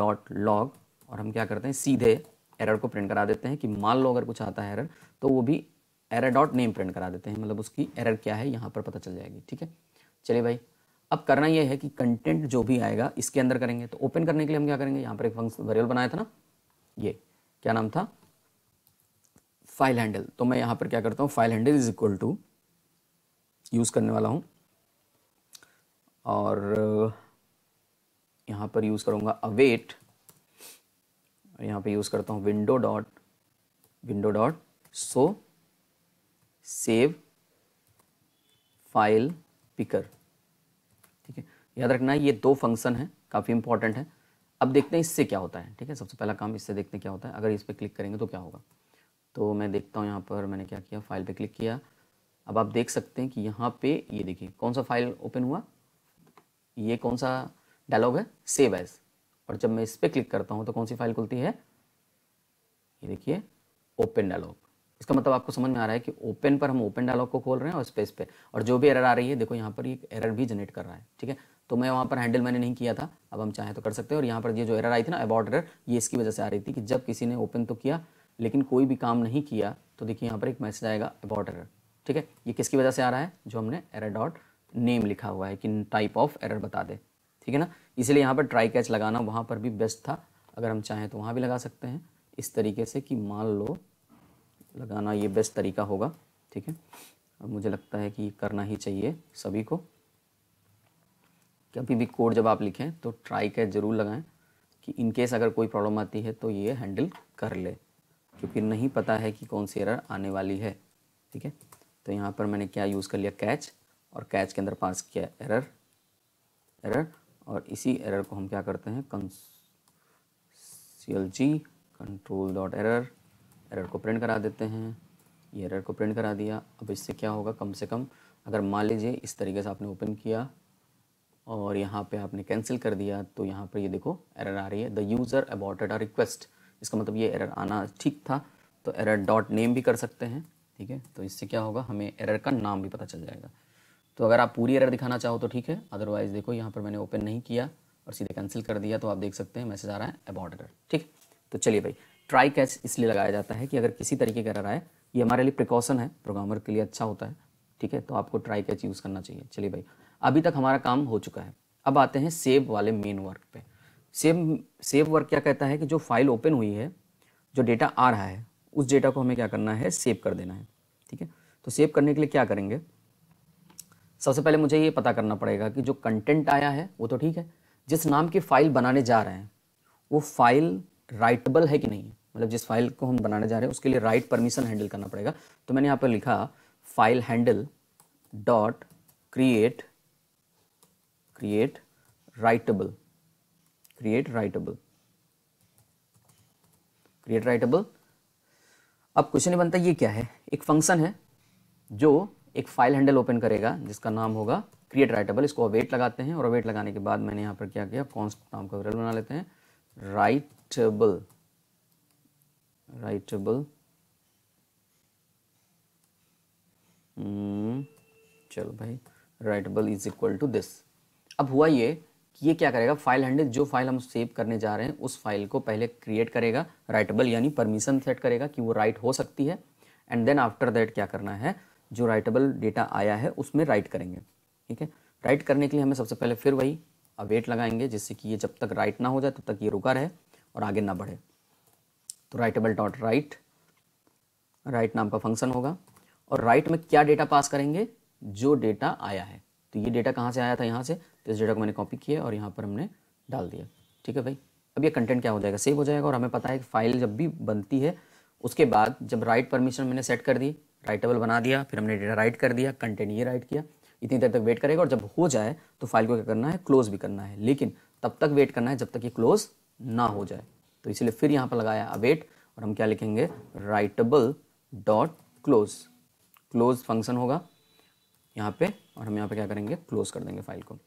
डॉट लॉग और हम क्या करते हैं सीधे एरर को प्रिंट करा देते हैं कि मान लो अगर कुछ आता है एरर तो वो भी एरर डॉट नेम प्रिंट करा देते हैं मतलब उसकी एरर क्या है यहाँ पर पता चल जाएगी ठीक है चलिए भाई अब करना यह है कि कंटेंट जो भी आएगा इसके अंदर करेंगे तो ओपन करने के लिए हम क्या करेंगे यहाँ पर एक फंक्शन वेरियल बनाया था ना ये क्या नाम था फाइल हैंडल तो मैं यहाँ पर क्या करता हूँ file handle is equal to use करने वाला हूँ और यहाँ पर यूज़ करूँगा अवेट और यहाँ पे यूज़ करता हूँ window dot window dot show save file picker ठीक है याद रखना है ये दो फंक्शन है काफ़ी इंपॉर्टेंट है अब देखते हैं इससे क्या होता है ठीक है सबसे पहला काम इससे देखते हैं क्या होता है अगर इस पर क्लिक करेंगे तो क्या होगा तो मैं देखता हूँ यहाँ पर मैंने क्या किया फाइल पे क्लिक किया अब आप देख सकते हैं कि यहाँ पे ये देखिए कौन सा फाइल ओपन हुआ ये कौन सा डायलॉग है सेव एज़ और जब मैं इस पर क्लिक करता हूँ तो कौन सी फाइल खुलती है ये देखिए ओपन डायलॉग इसका मतलब आपको समझ में आ रहा है कि ओपन पर हम ओपन डायलॉग को खोल रहे हैं और स्पेस पे और जो भी एरर आ रही है देखो यहाँ पर एक एरर भी जनरेट कर रहा है ठीक है तो मैं वहाँ पर हैंडल मैंने नहीं किया था अब हम चाहें तो कर सकते हैं और यहाँ पर ये जो एरर आई थी ना अबाउट एरर ये इसकी वजह से आ रही थी कि जब किसी ने ओपन तो किया लेकिन कोई भी काम नहीं किया तो देखिए यहाँ पर एक मैसेज आएगा अबाउट एरर ठीक है ये किसकी वजह से आ रहा है जो हमने एरर डॉट नेम लिखा हुआ है कि टाइप ऑफ एरर बता दे ठीक है ना इसलिए यहाँ पर ट्राई कैच लगाना वहाँ पर भी बेस्ट था अगर हम चाहें तो वहाँ भी लगा सकते हैं इस तरीके से कि मान लो लगाना ये बेस्ट तरीका होगा ठीक है और मुझे लगता है कि करना ही चाहिए सभी को कभी भी कोड जब आप लिखें तो ट्राई कैच ज़रूर लगाएं कि इन केस अगर कोई प्रॉब्लम आती है तो ये हैंडल कर ले क्योंकि नहीं पता है कि कौन सी एरर आने वाली है ठीक है तो यहाँ पर मैंने क्या यूज़ कर लिया कैच और कैच के अंदर पास किया एरर एरर और इसी एरर को हम क्या करते हैं कंसियल जी कंट्रोल डॉट एरर एरर को प्रिंट करा देते हैं ये एरर को प्रिंट करा दिया अब इससे क्या होगा कम से कम अगर मान लीजिए इस तरीके से आपने ओपन किया और यहाँ पे आपने कैंसिल कर दिया तो यहाँ पर ये देखो एरर आ रही है the user aborted a request इसका मतलब ये एरर आना ठीक था तो एरर डॉट नेम भी कर सकते हैं ठीक है तो इससे क्या होगा हमें एरर का नाम भी पता चल जाएगा तो अगर आप पूरी एरर दिखाना चाहो तो ठीक है अदरवाइज़ देखो यहाँ पर मैंने ओपन नहीं किया और सीधे कैंसिल कर दिया तो आप देख सकते हैं मैसेज आ रहा है अबाउट एरर ठीक तो चलिए भाई ट्राई कैच इसलिए लगाया जाता है कि अगर किसी तरीके का एरर आए ये हमारे लिए प्रिकॉशन है प्रोग्रामर के लिए अच्छा होता है ठीक है तो आपको ट्राई कैच यूज़ करना चाहिए चलिए भाई अभी तक हमारा काम हो चुका है अब आते हैं सेव वाले मेन वर्क पे सेव सेव वर्क क्या कहता है कि जो फाइल ओपन हुई है जो डेटा आ रहा है उस डेटा को हमें क्या करना है सेव कर देना है ठीक है तो सेव करने के लिए क्या करेंगे सबसे पहले मुझे ये पता करना पड़ेगा कि जो कंटेंट आया है वो तो ठीक है जिस नाम की फ़ाइल बनाने जा रहे हैं वो फाइल राइटेबल है कि नहीं मतलब जिस फाइल को हम बनाने जा रहे हैं उसके लिए राइट परमिशन हैंडल करना पड़ेगा तो मैंने यहाँ पर लिखा file handle dot create create writable create writable create writable अब क्वेश्चन बनता ये क्या है एक फंक्शन है जो एक फाइल हैंडल ओपन करेगा जिसका नाम होगा क्रिएट राइटेबल इसको अवेट लगाते हैं और अवेट लगाने के बाद मैंने यहाँ पर क्या किया कॉन्स्ट नाम का वेरिएबल बना लेते हैं राइटेबल राइटेबल हम्म, चलो भाई writable is equal to this अब हुआ ये कि ये क्या करेगा फाइल हैंडल जो फाइल हम सेव करने जा रहे हैं उस फाइल को पहले क्रिएट करेगा राइटेबल यानी परमिशन सेट करेगा कि वो राइट हो सकती है एंड देन आफ्टर दैट क्या करना है जो राइटेबल डेटा आया है उसमें राइट करेंगे ठीक है राइट करने के लिए हमें सबसे पहले फिर वही अवेट लगाएंगे जिससे कि ये जब तक राइट ना हो जाए तब तो तक ये रुका रहे और आगे ना बढ़े तो राइटेबल डॉट राइट राइट नाम का फंक्शन होगा और राइट में क्या डेटा पास करेंगे जो डेटा आया है तो ये डेटा कहाँ से आया था यहाँ से तो इस डेटा को मैंने कॉपी किया और यहाँ पर हमने डाल दिया ठीक है भाई अब ये कंटेंट क्या हो जाएगा सेव हो जाएगा और हमें पता है कि फाइल जब भी बनती है उसके बाद जब राइट परमिशन मैंने सेट कर दी राइटेबल बना दिया फिर हमने डेटा राइट कर दिया कंटेंट ये राइट किया इतनी देर तक वेट करेगा और जब हो जाए तो फाइल को क्या करना है क्लोज भी करना है लेकिन तब तक वेट करना है जब तक ये क्लोज ना हो जाए तो इसलिए फिर यहाँ पर लगाया अवेट और हम क्या लिखेंगे writable dot close close function होगा यहाँ पे और हम यहाँ पे क्या करेंगे क्लोज कर देंगे फाइल को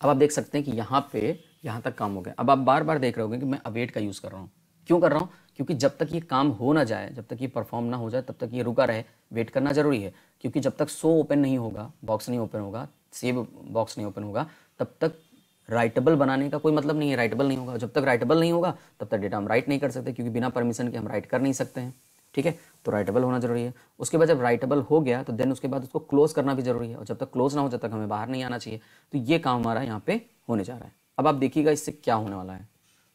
अब आप देख सकते हैं कि यहाँ पे यहाँ तक काम हो गया अब आप बार बार देख रहे होंगे कि मैं अवेट का यूज़ कर रहा हूँ क्यों कर रहा हूँ क्योंकि जब तक ये काम हो ना जाए जब तक ये परफॉर्म ना हो जाए तब तक ये रुका रहे वेट करना ज़रूरी है क्योंकि जब तक सो ओपन नहीं होगा बॉक्स नहीं ओपन होगा सेव बॉक्स नहीं ओपन होगा तब तक राइटेबल बनाने का कोई मतलब नहीं है राइटेबल नहीं होगा जब तक राइटेबल नहीं होगा तब तक डेटा हम राइट नहीं कर सकते क्योंकि बिना परमिशन के हम राइट कर नहीं सकते हैं ठीक है तो राइटेबल होना जरूरी है उसके बाद जब राइटेबल हो गया तो देन उसके बाद उसको क्लोज करना भी जरूरी है और जब तक क्लोज ना हो जब तक हमें बाहर नहीं आना चाहिए तो ये काम हमारा यहाँ पे होने जा रहा है अब आप देखिएगा इससे क्या होने वाला है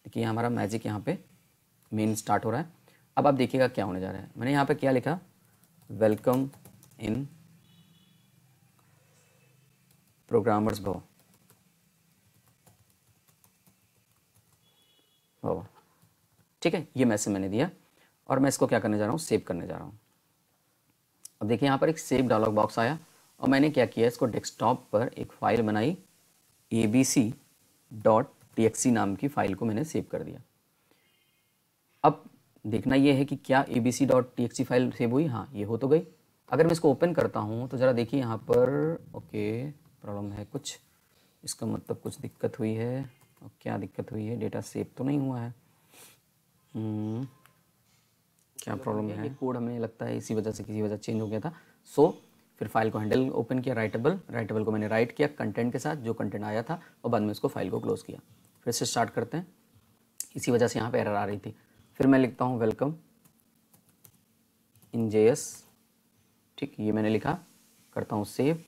देखिए हमारा मैजिक यहाँ पे मेन स्टार्ट हो रहा है अब आप देखिएगा क्या होने जा रहा है मैंने यहाँ पे क्या लिखा वेलकम इन प्रोग्रामर्स भव ठीक है ये मैसेज मैंने दिया और मैं इसको क्या करने जा रहा हूँ सेव करने जा रहा हूँ अब देखिए यहाँ पर एक सेव डायलॉग बॉक्स आया और मैंने क्या किया इसको डेस्कटॉप पर एक फ़ाइल बनाई A B C dot T नाम की फ़ाइल को मैंने सेव कर दिया अब देखना ये है कि क्या A B C dot T X file save हुई हाँ ये हो तो गई अगर मैं इसको ओपन करता हूँ तो ज़रा देखिए यहाँ पर ओके प्रॉब्लम है कुछ इसका मतलब कुछ दिक्कत हुई है और क्या दिक्कत हुई है डेटा सेव तो नहीं हुआ है हम्म, क्या प्रॉब्लम है कोड हमें लगता है इसी वजह से किसी वजह चेंज हो गया था सो so, फिर फाइल को हैंडल ओपन किया राइटेबल राइटेबल को मैंने राइट किया कंटेंट के साथ जो कंटेंट आया था और बाद में उसको फाइल को क्लोज़ किया फिर से स्टार्ट करते हैं इसी वजह से यहाँ पर एरर आ रही थी फिर मैं लिखता हूँ वेलकम इन जे ठीक ये मैंने लिखा करता हूँ सेव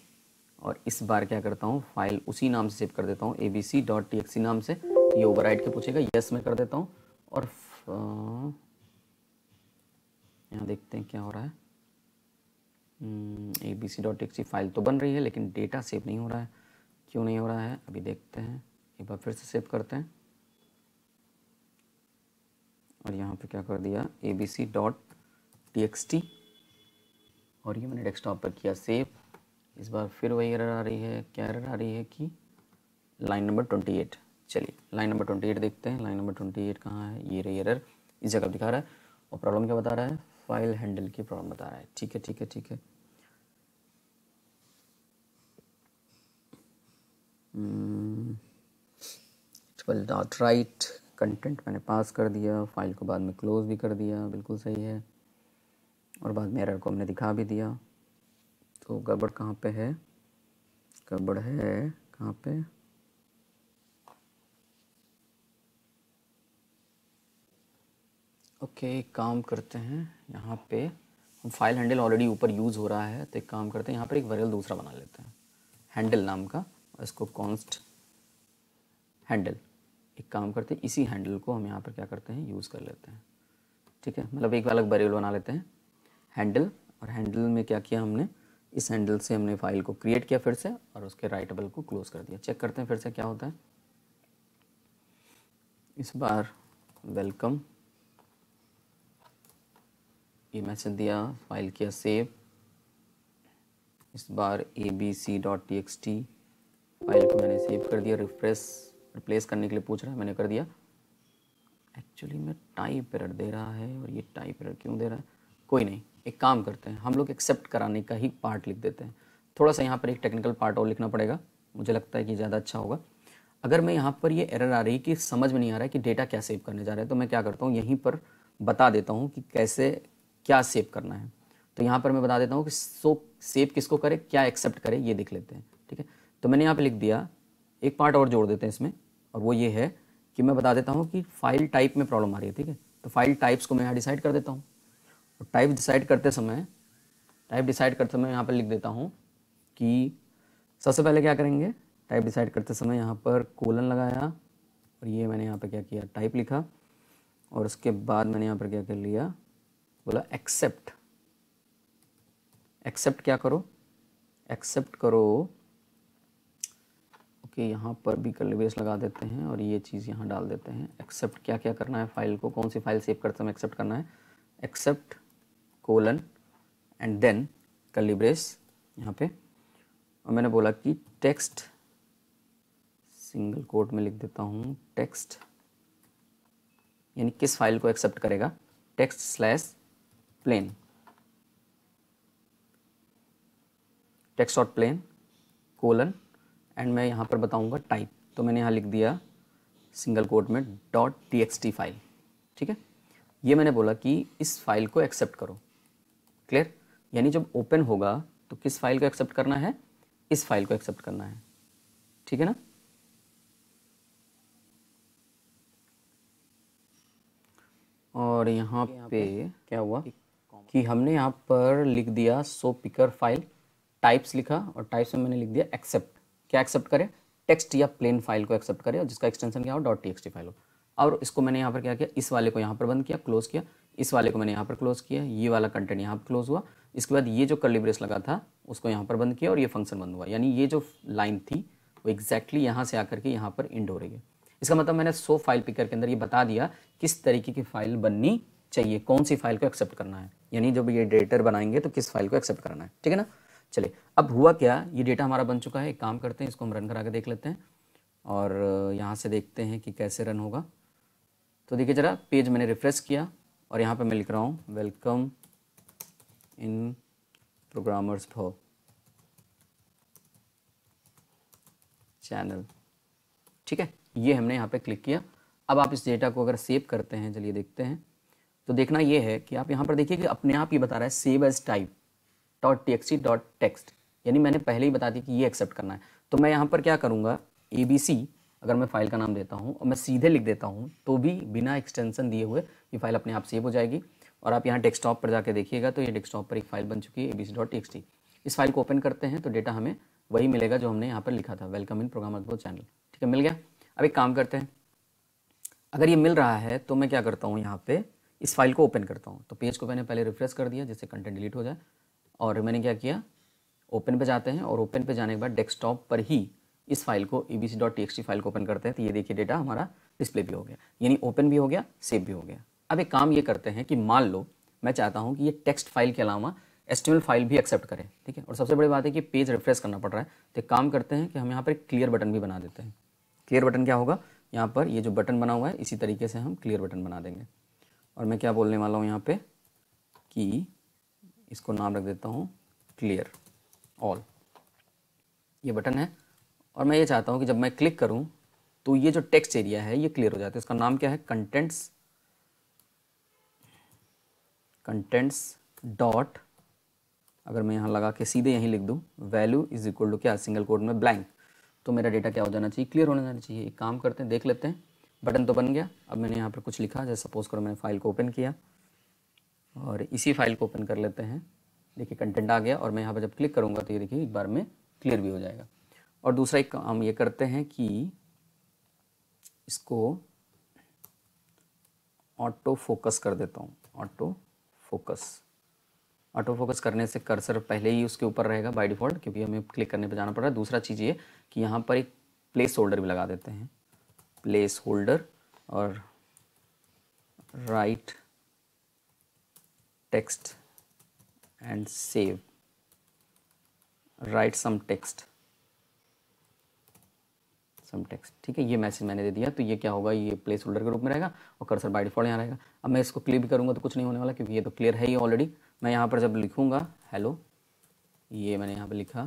और इस बार क्या करता हूँ फाइल उसी नाम से सेव कर देता हूँ A B C dot T X नाम से ये ओवर के पूछेगा यस मैं कर देता हूँ और यहाँ देखते हैं क्या हो रहा है A B C dot X file तो बन रही है लेकिन डेटा सेव नहीं हो रहा है क्यों नहीं हो रहा है अभी देखते हैं एक बार फिर से सेव करते हैं और यहाँ पे क्या कर दिया A B C dot T X T और ये मैंने डेस्कटॉप पर किया सेव इस बार फिर वही एरर आ रही है क्या एरर आ रही है कि लाइन नंबर ट्वेंटी एट चलिए लाइन नंबर ट्वेंटी एट देखते हैं लाइन नंबर ट्वेंटी एट कहाँ है ये रही एरर इस जगह दिखा रहा है और प्रॉब्लम क्या बता रहा है फाइल हैंडल की प्रॉब्लम बता रहा है ठीक है ठीक है ठीक है ट्वेल्व डॉट राइट कंटेंट मैंने पास कर दिया फाइल को बाद में क्लोज़ भी कर दिया बिल्कुल सही है और बाद में एरर को हमने दिखा भी दिया तो गड़बड़ कहाँ पे है गड़बड़ है कहाँ पे ओके काम करते हैं यहाँ पे हम फाइल हैंडल ऑलरेडी ऊपर यूज़ हो रहा है तो एक काम करते हैं यहाँ पर एक वेरियल दूसरा बना लेते हैं हैंडल नाम का इसको कॉन्स्ट हैंडल एक काम करते हैं इसी हैंडल को हम यहाँ पर क्या करते हैं यूज़ कर लेते हैं ठीक है मतलब एक अलग बरेल बना लेते हैं हैंडल और हैंडल में क्या किया हमने इस हैंडल से हमने फाइल को क्रिएट किया फिर से और उसके राइटेबल को क्लोज कर दिया चेक करते हैं फिर से क्या होता है इस बार वेलकम ये मैसेज दिया फाइल किया सेव इस बार A B C dot T X T file को मैंने सेव कर दिया रिफ्रेश रिप्लेस करने के लिए पूछ रहा है मैंने कर दिया एक्चुअली मैं टाइप एरर दे रहा है और ये टाइप एरर क्यों दे रहा है कोई नहीं एक काम करते हैं हम लोग एक्सेप्ट कराने का ही पार्ट लिख देते हैं थोड़ा सा यहाँ पर एक टेक्निकल पार्ट और लिखना पड़ेगा मुझे लगता है कि ज़्यादा अच्छा होगा अगर मैं यहाँ पर ये एरर आ रही कि समझ में नहीं आ रहा है कि डेटा क्या सेव करने जा रहा है तो मैं क्या करता हूँ यहीं पर बता देता हूँ कि कैसे क्या सेव करना है तो यहाँ पर मैं बता देता हूँ कि सो सेव किसको करे क्या एक्सेप्ट करे ये देख लेते हैं ठीक है तो मैंने यहाँ पर लिख दिया एक पार्ट और जोड़ देते हैं इसमें और वो ये है कि मैं बता देता हूँ कि फाइल टाइप में प्रॉब्लम आ रही है ठीक है तो फाइल टाइप्स को मैं यहाँ डिसाइड कर देता हूँ और टाइप डिसाइड करते समय टाइप डिसाइड करते समय यहाँ पर लिख देता हूँ कि सबसे पहले क्या करेंगे टाइप डिसाइड करते समय यहाँ पर कोलन लगाया और ये मैंने यहाँ पर क्या किया टाइप लिखा और उसके बाद मैंने यहाँ पर क्या कर लिया बोला एक्सेप्ट एक्सेप्ट क्या करो एक्सेप्ट करो के यहाँ पर भी कलवेस लगा देते हैं और ये चीज़ यहाँ डाल देते हैं एक्सेप्ट क्या क्या करना है फाइल को कौन सी फाइल सेव करते समय एक्सेप्ट करना है accept colon and then curly braces यहाँ पे और मैंने बोला कि टेक्स्ट सिंगल कोड में लिख देता हूँ टेक्स्ट यानी किस फाइल को एक्सेप्ट करेगा text slash plain text dot plain colon and मैं यहाँ पर बताऊँगा टाइप तो मैंने यहाँ लिख दिया सिंगल कोट में डॉट टी फाइल ठीक है ये मैंने बोला कि इस फाइल को एक्सेप्ट करो क्लियर यानी जब ओपन होगा तो किस फाइल को एक्सेप्ट करना है इस फाइल को एक्सेप्ट करना है ठीक है ना और यहाँ पे क्या हुआ कि हमने यहाँ पर लिख दिया सो पिकर फाइल टाइप्स लिखा और टाइप्स में मैंने लिख दिया एक्सेप्ट क्या एक्सेप्ट करें टेक्स्ट या प्लेन फाइल को एक्सेप्ट करें और जिसका एक्सटेंशन क्या हो डॉट टी फाइल हो और इसको मैंने यहाँ पर क्या किया इस वाले को यहाँ पर बंद किया क्लोज किया इस वाले को मैंने यहाँ पर क्लोज किया ये वाला कंटेंट यहाँ पर क्लोज हुआ इसके बाद ये जो कलिब्रेस लगा था उसको यहाँ पर बंद किया और ये फंक्शन बंद हुआ यानी ये जो लाइन थी वो एक्जैक्टली यहाँ से आकर के यहाँ पर इंड हो रही है इसका मतलब मैंने सो फाइल पिकर के अंदर ये बता दिया किस तरीके की फाइल बननी चाहिए कौन सी फाइल को एक्सेप्ट करना है यानी जब ये एडिटर बनाएंगे तो किस फाइल को एक्सेप्ट करना है ठीक है ना चलिए अब हुआ क्या ये डेटा हमारा बन चुका है एक काम करते हैं इसको हम रन करा के देख लेते हैं और यहाँ से देखते हैं कि कैसे रन होगा तो देखिए ज़रा पेज मैंने रिफ़्रेश किया और यहाँ पे मैं लिख रहा हूँ welcome in programmers for channel ठीक है ये हमने यहाँ पे क्लिक किया अब आप इस डेटा को अगर सेव करते हैं चलिए देखते हैं तो देखना ये है कि आप यहाँ पर देखिए कि अपने आप ये बता रहा है save as type dot T X dot text यानी मैंने पहले ही बता दी कि ये एक्सेप्ट करना है तो मैं यहाँ पर क्या करूँगा ए बी सी अगर मैं फाइल का नाम देता हूँ और मैं सीधे लिख देता हूँ तो भी बिना एक्सटेंशन दिए हुए ये फाइल अपने आप सेव हो जाएगी और आप यहाँ डेस्कटॉप पर जाकर देखिएगा तो ये डेस्कटॉप पर एक फाइल बन चुकी है A B C dot T इस फाइल को ओपन करते हैं तो डेटा हमें वही मिलेगा जो हमने यहाँ पर लिखा था वेलकम इन प्रोग्राम अद्भुत चैनल ठीक है मिल गया अब एक काम करते हैं अगर ये मिल रहा है तो मैं क्या करता हूँ यहाँ पे इस फाइल को ओपन करता हूँ तो पेज को मैंने पहले रिफ्रेश कर दिया जिससे कंटेंट डिलीट हो जाए और मैंने क्या किया ओपन पे जाते हैं और ओपन पे जाने के बाद डेस्कटॉप पर ही इस फाइल को टी फाइल को ओपन करते हैं तो ये देखिए डेटा हमारा डिस्प्ले भी हो गया यानी ओपन भी हो गया सेव भी हो गया अब एक काम ये करते हैं कि मान लो मैं चाहता हूँ कि ये टेक्स्ट फाइल के अलावा एस्टिमल फाइल भी एक्सेप्ट करें ठीक है और सबसे बड़ी बात है कि पेज रिफ्रेश करना पड़ रहा है तो काम करते हैं कि हम यहाँ पर एक क्लियर बटन भी बना देते हैं क्लियर बटन क्या होगा यहाँ पर ये जो बटन बना हुआ है इसी तरीके से हम क्लियर बटन बना देंगे और मैं क्या बोलने वाला हूँ यहाँ पर कि इसको नाम रख देता हूँ क्लियर ऑल ये बटन है और मैं ये चाहता हूँ कि जब मैं क्लिक करूँ तो ये जो टेक्स्ट एरिया है ये क्लियर हो जाता है इसका नाम क्या है कंटेंट्स कंटेंट्स डॉट अगर मैं यहाँ लगा के सीधे यहीं लिख दूँ वैल्यू इज इक्वल टू क्या सिंगल कोड में ब्लैंक तो मेरा डेटा क्या हो जाना चाहिए क्लियर होना जाना चाहिए एक काम करते हैं देख लेते हैं बटन तो बन गया अब मैंने यहाँ पर कुछ लिखा जैसे सपोज करो मैंने फाइल को ओपन किया और इसी फाइल को ओपन कर लेते हैं देखिए कंटेंट आ गया और मैं यहाँ पर जब क्लिक करूँगा तो ये देखिए एक बार में क्लियर भी हो जाएगा और दूसरा एक हम ये करते हैं कि इसको ऑटो फोकस कर देता हूँ ऑटो फोकस ऑटो फोकस करने से कर्सर पहले ही उसके ऊपर रहेगा बाय डिफ़ॉल्ट क्योंकि हमें क्लिक करने पर जाना पड़ रहा है दूसरा चीज़ ये कि यहाँ पर एक प्लेस होल्डर भी लगा देते हैं प्लेस होल्डर और write text and save write some text some text ठीक है ये मैसेज मैंने दे दिया तो ये क्या होगा ये प्लेस होल्डर के रूप में रहेगा और कर्सर बाई डिफॉल्ट यहाँ रहेगा अब मैं इसको क्लियर भी करूँगा तो कुछ नहीं होने वाला क्योंकि ये तो क्लियर है ही ऑलरेडी मैं यहाँ पर जब लिखूँगा हेलो ये मैंने यहाँ पर लिखा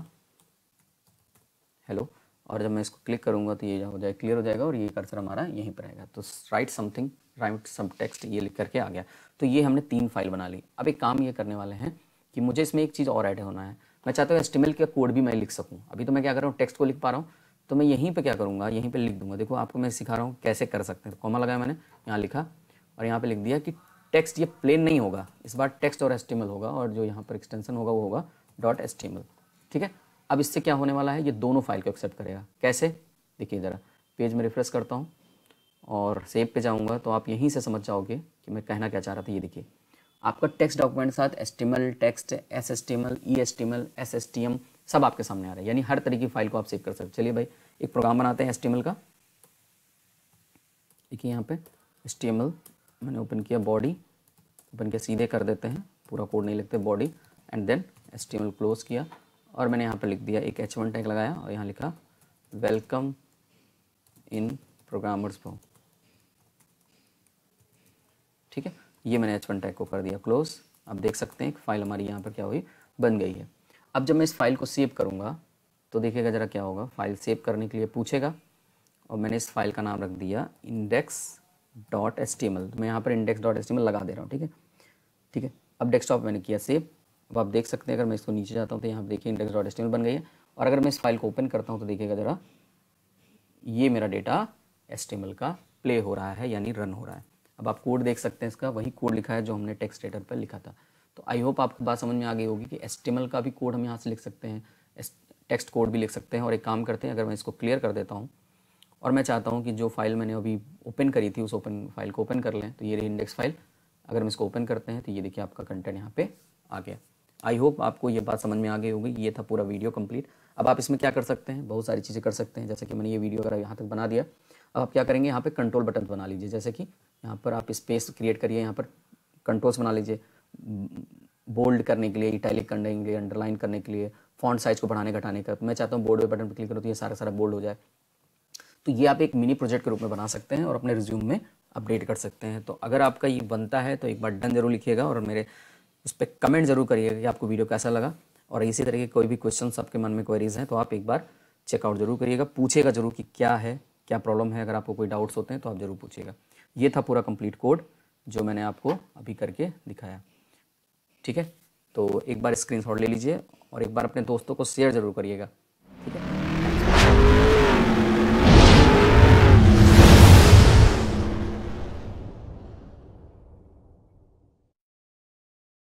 हेलो और जब मैं इसको क्लिक करूँगा तो ये हो जाए क्लियर हो जाएगा और ये कर्सर हमारा यहीं पर रहेगा तो राइट समथिंग राइट सब टेक्स्ट ये लिख करके आ गया तो ये हमने तीन फाइल बना ली अब एक काम ये करने वाले हैं कि मुझे इसमें एक चीज़ और ऐड होना है मैं चाहता हूँ एस्टिमेल का कोड भी मैं लिख सकूँ अभी तो मैं क्या कर रहा हूँ टेक्स्ट को लिख पा रहा हूँ तो मैं यहीं पर क्या करूँगा यहीं पर लिख दूंगा देखो आपको मैं सिखा रहा हूँ कैसे कर सकते हैं तो कॉमा लगाया मैंने यहाँ लिखा और यहाँ पर लिख दिया कि टेक्स्ट ये प्लेन नहीं होगा इस बार टेक्स्ट और एस्टिमल होगा और जो यहाँ पर एक्सटेंशन होगा वो होगा डॉट एस्टिमल ठीक है अब इससे क्या होने वाला है ये दोनों फाइल को एक्सेप्ट करेगा कैसे देखिए ज़रा पेज में रिफ्रेश करता हूँ और सेव पे जाऊँगा तो आप यहीं से समझ जाओगे कि मैं कहना क्या चाह रहा था ये देखिए आपका टेक्स्ट डॉक्यूमेंट साथ HTML text S HTML E HTML S S T M सब आपके सामने आ रहा है यानी हर तरीके की फाइल को आप सेव कर सकते हो चलिए भाई एक प्रोग्राम बनाते हैं एस्टिमल का देखिए यहाँ पे एस टी एम एल मैंने ओपन किया बॉडी ओपन किया सीधे कर देते हैं पूरा कोड नहीं लिखते body and then S T M L close किया और मैंने यहाँ पर लिख दिया एक एच वन टैग लगाया और यहाँ लिखा वेलकम इन प्रोग्रामर्स फॉर्म ठीक है ये मैंने एच वन टैग को कर दिया क्लोज आप देख सकते हैं फाइल हमारी यहाँ पर क्या हुई बन गई है अब जब मैं इस फाइल को सेव करूँगा तो देखिएगा ज़रा क्या होगा फाइल सेव करने के लिए पूछेगा और मैंने इस फाइल का नाम रख दिया index dot S T M L मैं यहाँ पर index dot S T M L लगा दे रहा हूँ ठीक है ठीक है अब डेस्कटॉप मैंने किया सेव अब आप देख सकते हैं अगर मैं इसको नीचे जाता हूँ तो यहाँ पर देखिए index dot S T M L बन गई है और अगर मैं इस फाइल को ओपन करता हूँ तो देखिएगा ज़रा ये मेरा data S T M L का प्ले हो रहा है यानी रन हो रहा है अब आप कोड देख सकते हैं इसका वही कोड लिखा है जो हमने टेक्स्ट एडिटर पर लिखा था तो आई होप आपको बात समझ में आ गई होगी कि एस्टिमल का भी कोड हम यहाँ से लिख सकते हैं टेक्स्ट कोड भी लिख सकते हैं और एक काम करते हैं अगर मैं इसको क्लियर कर देता हूँ और मैं चाहता हूँ कि जो फाइल मैंने अभी ओपन करी थी उस ओपन फाइल को ओपन कर लें तो ये रही इंडेक्स फाइल अगर हम इसको ओपन करते हैं तो ये देखिए आपका कंटेंट यहाँ पे आ गया आई होप आपको ये बात समझ में आ गई होगी ये था पूरा वीडियो कंप्लीट अब आप इसमें क्या कर सकते हैं बहुत सारी चीज़ें कर सकते हैं जैसे कि मैंने ये वीडियो अगर यहाँ तक बना दिया अब आप क्या करेंगे यहाँ पे कंट्रोल बटन बना लीजिए जैसे कि यहाँ पर आप स्पेस क्रिएट करिए यहाँ पर कंट्रोल्स बना लीजिए बोल्ड करने के लिए इटैलिक करने के लिए अंडरलाइन करने के लिए फॉन्ट साइज को बढ़ाने घटाने का मैं चाहता हूँ बोर्ड बटन पर क्लिक करो तो ये सारा सारा बोल्ड हो जाए तो ये आप एक मिनी प्रोजेक्ट के रूप में बना सकते हैं और अपने रिज्यूम में अपडेट कर सकते हैं तो अगर आपका ये बनता है तो एक बार डन जरूर लिखिएगा और मेरे उस पर कमेंट जरूर करिएगा कि आपको वीडियो कैसा लगा और इसी तरह के कोई भी क्वेश्चन आपके मन में क्वेरीज हैं तो आप एक बार चेकआउट जरूर करिएगा पूछेगा जरूर कि क्या है क्या प्रॉब्लम है अगर आपको कोई डाउट्स होते हैं तो आप ज़रूर पूछिएगा ये था पूरा कंप्लीट कोड जो मैंने आपको अभी करके दिखाया ठीक है तो एक बार स्क्रीनशॉट ले लीजिए और एक बार अपने दोस्तों को शेयर ज़रूर करिएगा